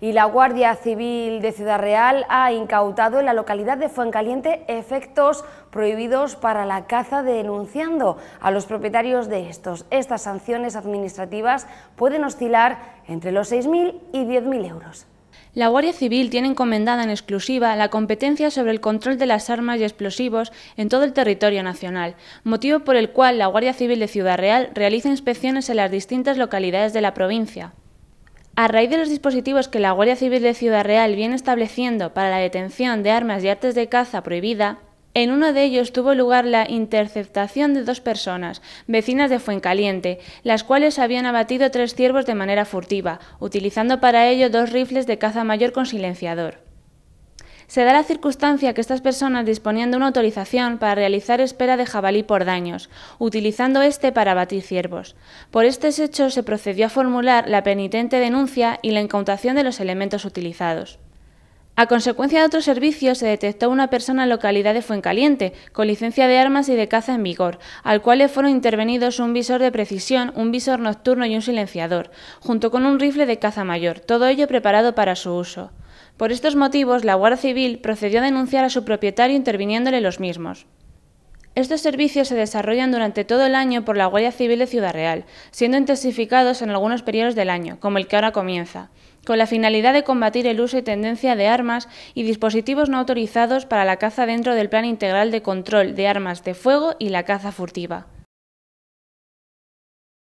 y la Guardia Civil de Ciudad Real ha incautado en la localidad de Fuencaliente efectos prohibidos para la caza denunciando a los propietarios de estos. Estas sanciones administrativas pueden oscilar entre los 6.000 y 10.000 euros. La Guardia Civil tiene encomendada en exclusiva la competencia sobre el control de las armas y explosivos en todo el territorio nacional, motivo por el cual la Guardia Civil de Ciudad Real realiza inspecciones en las distintas localidades de la provincia. A raíz de los dispositivos que la Guardia Civil de Ciudad Real viene estableciendo para la detención de armas y artes de caza prohibida, en uno de ellos tuvo lugar la interceptación de dos personas, vecinas de Fuencaliente, las cuales habían abatido tres ciervos de manera furtiva, utilizando para ello dos rifles de caza mayor con silenciador. Se da la circunstancia que estas personas disponían de una autorización para realizar espera de jabalí por daños, utilizando este para abatir ciervos. Por estos hechos se procedió a formular la penitente denuncia y la incautación de los elementos utilizados. A consecuencia de otros servicios, se detectó una persona en localidad de Fuencaliente, con licencia de armas y de caza en vigor, al cual le fueron intervenidos un visor de precisión, un visor nocturno y un silenciador, junto con un rifle de caza mayor, todo ello preparado para su uso. Por estos motivos, la Guardia Civil procedió a denunciar a su propietario interviniéndole los mismos. Estos servicios se desarrollan durante todo el año por la Guardia Civil de Ciudad Real, siendo intensificados en algunos periodos del año, como el que ahora comienza, con la finalidad de combatir el uso y tendencia de armas y dispositivos no autorizados para la caza dentro del Plan Integral de Control de Armas de Fuego y la Caza Furtiva.